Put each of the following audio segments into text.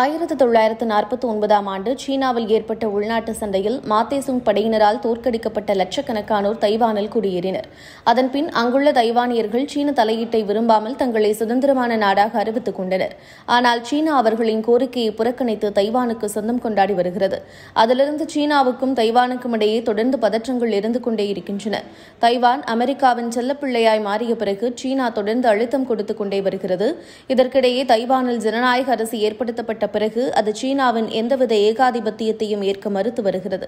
ஆயிரத்தி தொள்ளாயிரத்து நாற்பத்தி ஒன்பதாம் ஆண்டு சீனாவில் ஏற்பட்ட உள்நாட்டு சண்டையில் மாத்தேசுங் படையினரால் தோற்கடிக்கப்பட்ட லட்சக்கணக்கானோர் தைவானில் குடியேறினர் அதன்பின் அங்குள்ள தைவானியர்கள் சீன தலையீட்டை விரும்பாமல் தங்களை சுதந்திரமான நாடாக அறிவித்துக் கொண்டனர் ஆனால் சீனா அவர்களின் கோரிக்கையை புறக்கணித்து தைவானுக்கு சொந்தம் கொண்டாடி வருகிறது அதிலிருந்து சீனாவுக்கும் தைவானுக்கும் இடையே தொடர்ந்து பதற்றங்கள் இருந்து கொண்டே இருக்கின்றன தைவான் அமெரிக்காவின் செல்லப்பிள்ளையாய் மாறிய பிறகு சீனா தொடர்ந்து அழுத்தம் கொடுத்துக் கொண்டே வருகிறது இதற்கிடையே தைவானில் ஜனநாயக அரசு ஏற்படுத்தப்பட்ட ஏற்பட்ட பிறகு அது சீனாவின் எந்தவித ஏகாதிபத்தியத்தையும் ஏற்க மறுத்து வருகிறது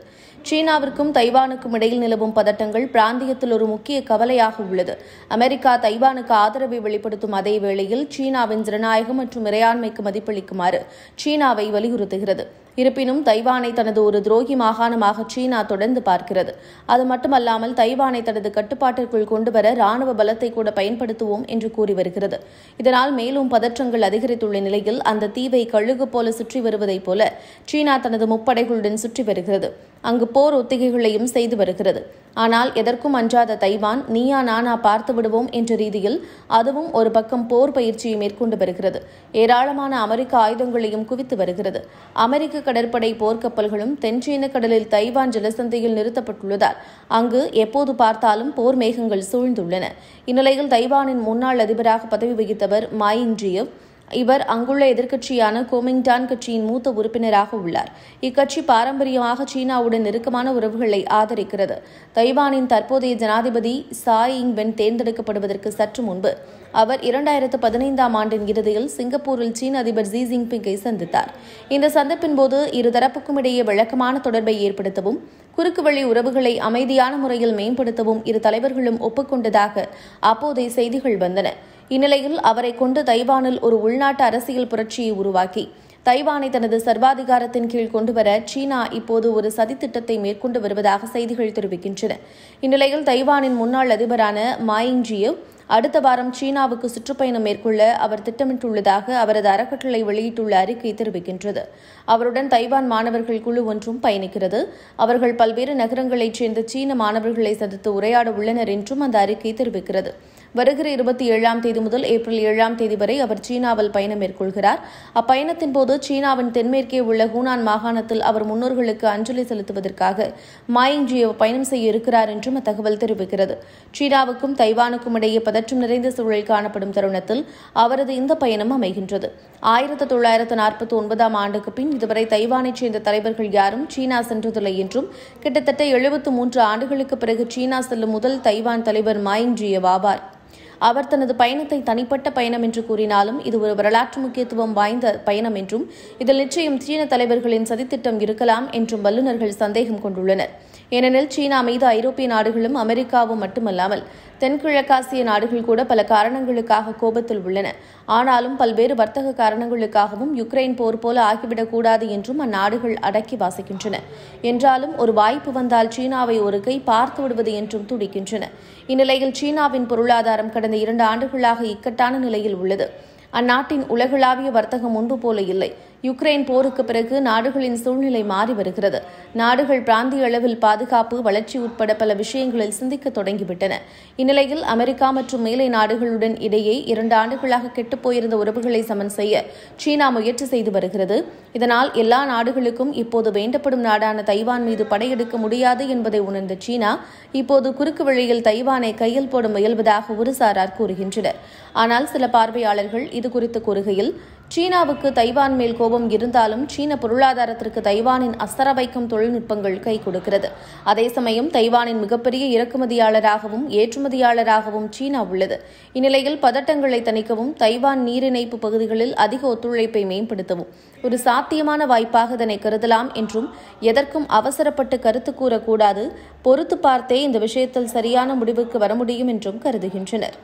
சீனாவிற்கும் தைவானுக்கும் இடையில் நிலவும் பதட்டங்கள் பிராந்தியத்தில் ஒரு முக்கிய கவலையாக உள்ளது அமெரிக்கா தைவானுக்கு ஆதரவை வெளிப்படுத்தும் அதே வேளையில் சீனாவின் ஜனநாயகம் மற்றும் இறையாண்மைக்கு மதிப்பளிக்குமாறு சீனாவை வலியுறுத்துகிறது இருப்பினும் தைவானை தனது ஒரு துரோகி மாகாணமாக சீனா தொடர்ந்து பார்க்கிறது அது மட்டுமல்லாமல் தைவானை தனது கட்டுப்பாட்டிற்குள் கொண்டுவர ராணுவ பலத்தை கூட பயன்படுத்துவோம் என்று கூறி வருகிறது இதனால் மேலும் பதற்றங்கள் அதிகரித்துள்ள நிலையில் அந்த தீவை கழுகு போல சுற்றி வருவதைப் போல சீனா தனது முப்படைகளுடன் சுற்றி வருகிறது அங்கு போர் ஒத்திகைகளையும் செய்து வருகிறது ஆனால் எதற்கும் அஞ்சாத தைவான் நீயா நானா பார்த்து விடுவோம் என்ற ரீதியில் அதுவும் ஒரு பக்கம் போர் பயிற்சியை மேற்கொண்டு வருகிறது ஏராளமான அமெரிக்க ஆயுதங்களையும் குவித்து வருகிறது அமெரிக்க கடற்படை போர்க்கப்பல்களும் தென்சீன கடலில் தைவான் ஜலசந்தையில் நிறுத்தப்பட்டுள்ளதால் அங்கு எப்போது பார்த்தாலும் போர் மேகங்கள் சூழ்ந்துள்ளன இந்நிலையில் தைவானின் முன்னாள் அதிபராக பதவி வகித்தவர் மாயின் ஜியவ் இவர் அங்குள்ள எதிர்க்கட்சியான கோமிங்டான் கட்சியின் மூத்த உறுப்பினராக உள்ளார் இக்கட்சி பாரம்பரியமாக சீனாவுடன் நெருக்கமான உறவுகளை ஆதரிக்கிறது தைவானின் தற்போதைய ஜனாதிபதி சாய் வென் தேர்ந்தெடுக்கப்படுவதற்கு சற்று முன்பு அவர் இரண்டாயிரத்து பதினைந்தாம் ஆண்டின் இறுதியில் சிங்கப்பூரில் சீன அதிபர் ஜி ஜின்பிங்கை சந்தித்தார் இந்த சந்திப்பின் போது இருதரப்புக்கும் இடையே வழக்கமான தொடர்பை ஏற்படுத்தவும் குறுக்குவழி உறவுகளை அமைதியான முறையில் மேம்படுத்தவும் இரு தலைவர்களும் ஒப்புக்கொண்டதாக அப்போதைய செய்திகள் வந்தன இந்நிலையில் அவரை கொண்டு தைவானில் ஒரு உள்நாட்டு அரசியல் புரட்சியை உருவாக்கி தைவானை தனது சர்வாதிகாரத்தின் கீழ் கொண்டுவர சீனா இப்போது ஒரு சதித்திட்டத்தை மேற்கொண்டு வருவதாக செய்திகள் தெரிவிக்கின்றன இந்நிலையில் தைவானின் முன்னாள் அதிபரான மாயிங் அடுத்த வாரம் சீனாவுக்கு சுற்றுப்பயணம் மேற்கொள்ள அவர் திட்டமிட்டுள்ளதாக அவரது அறக்கட்டளை வெளியிட்டுள்ள அறிக்கை தெரிவிக்கின்றது அவருடன் தைவான் மாணவர்கள் குழு ஒன்றும் பயணிக்கிறது அவர்கள் பல்வேறு நகரங்களைச் சேர்ந்த சீன மாணவர்களை சந்தித்து உரையாட உள்ளனர் என்றும் அந்த அறிக்கை தெரிவிக்கிறது வருகிற இருபத்தி ஏழாம் தேதி முதல் ஏப்ரல் ஏழாம் தேதி வரை அவர் சீனாவில் பயணம் மேற்கொள்கிறார் அப்பயணத்தின் போது சீனாவின் தென்மேற்கே உள்ள ஹூனான் மாகாணத்தில் அவர் முன்னோர்களுக்கு அஞ்சலி செலுத்துவதற்காக மாயிங்ஜியோ பயணம் செய்ய இருக்கிறார் என்றும் அத்தகவல் தெரிவிக்கிறது சீனாவுக்கும் தைவானுக்கும் இடையே பதற்றம் நிறைந்த சூழல் காணப்படும் தருணத்தில் அவரது இந்த பயணம் அமைகின்றது ஆயிரத்து தொள்ளாயிரத்து நாற்பத்தி ஒன்பதாம் ஆண்டுக்கு பின் இதுவரை தைவானைச் சேர்ந்த தலைவர்கள் யாரும் சீனா சென்றதில்லை என்றும் கிட்டத்தட்ட எழுபத்து மூன்று ஆண்டுகளுக்கு பிறகு சீனா செல்லும் முதல் தைவான் தலைவர் மாயிங்ஜியோ ஆவார் அவர் தனது பயணத்தை தனிப்பட்ட பயணம் என்று கூறினாலும் இது ஒரு வரலாற்று முக்கியத்துவம் வாய்ந்த பயணம் என்றும் இதில் நிச்சயம் சீன தலைவர்களின் சதித்திட்டம் இருக்கலாம் என்றும் வல்லுநர்கள் சந்தேகம் கொண்டுள்ளனர் ஏனெனில் சீனா மீது ஐரோப்பிய நாடுகளும் அமெரிக்காவும் மட்டுமல்லாமல் தென்கிழக்காசிய நாடுகள் கூட பல காரணங்களுக்காக கோபத்தில் உள்ளன ஆனாலும் பல்வேறு வர்த்தக காரணங்களுக்காகவும் யுக்ரைன் போர் போல ஆகிவிடக்கூடாது என்றும் அந்நாடுகள் அடக்கி வாசிக்கின்றன என்றாலும் ஒரு வாய்ப்பு வந்தால் சீனாவை ஒரு கை பார்த்து விடுவது என்றும் துடிக்கின்றன இந்நிலையில் சீனாவின் பொருளாதாரம் கடந்த இரண்டு ஆண்டுகளாக இக்கட்டான நிலையில் உள்ளது அந்நாட்டின் உலகளாவிய வர்த்தகம் முன்பு போல இல்லை யுக்ரைன் போருக்கு பிறகு நாடுகளின் சூழ்நிலை மாறி வருகிறது நாடுகள் பிராந்திய அளவில் பாதுகாப்பு வளர்ச்சி உட்பட பல விஷயங்களில் சிந்திக்க தொடங்கிவிட்டன இந்நிலையில் அமெரிக்கா மற்றும் மேலை நாடுகளுடன் இடையே இரண்டு ஆண்டுகளாக கெட்டுப்போயிருந்த உறவுகளை சமன் செய்ய சீனா முயற்சி செய்து வருகிறது இதனால் எல்லா நாடுகளுக்கும் இப்போது வேண்டப்படும் நாடான தைவான் மீது படையெடுக்க முடியாது என்பதை உணர்ந்த சீனா இப்போது குறுக்கு வழியில் தைவானை கையில் போட முயல்வதாக ஒரு சாரார் கூறுகின்றனர் ஆனால் சில பார்வையாளர்கள் குறித்து கூறுகையில் சீனாவுக்கு தைவான் மேல் கோபம் இருந்தாலும் சீன பொருளாதாரத்திற்கு தைவானின் அசர வைக்கும் தொழில்நுட்பங்கள் கை கொடுக்கிறது அதே சமயம் தைவானின் மிகப்பெரிய இறக்குமதியாளராகவும் ஏற்றுமதியாளராகவும் சீனா உள்ளது இந்நிலையில் பதட்டங்களை தணிக்கவும் தைவான் நீரிணைப்பு பகுதிகளில் அதிக ஒத்துழைப்பை மேம்படுத்தவும் ஒரு சாத்தியமான வாய்ப்பாக இதனை கருதலாம் என்றும் எதற்கும் அவசரப்பட்டு கருத்து கூறக்கூடாது பொறுத்து பார்த்தே இந்த விஷயத்தில் சரியான முடிவுக்கு வர முடியும் என்றும் கருதுகின்றனர்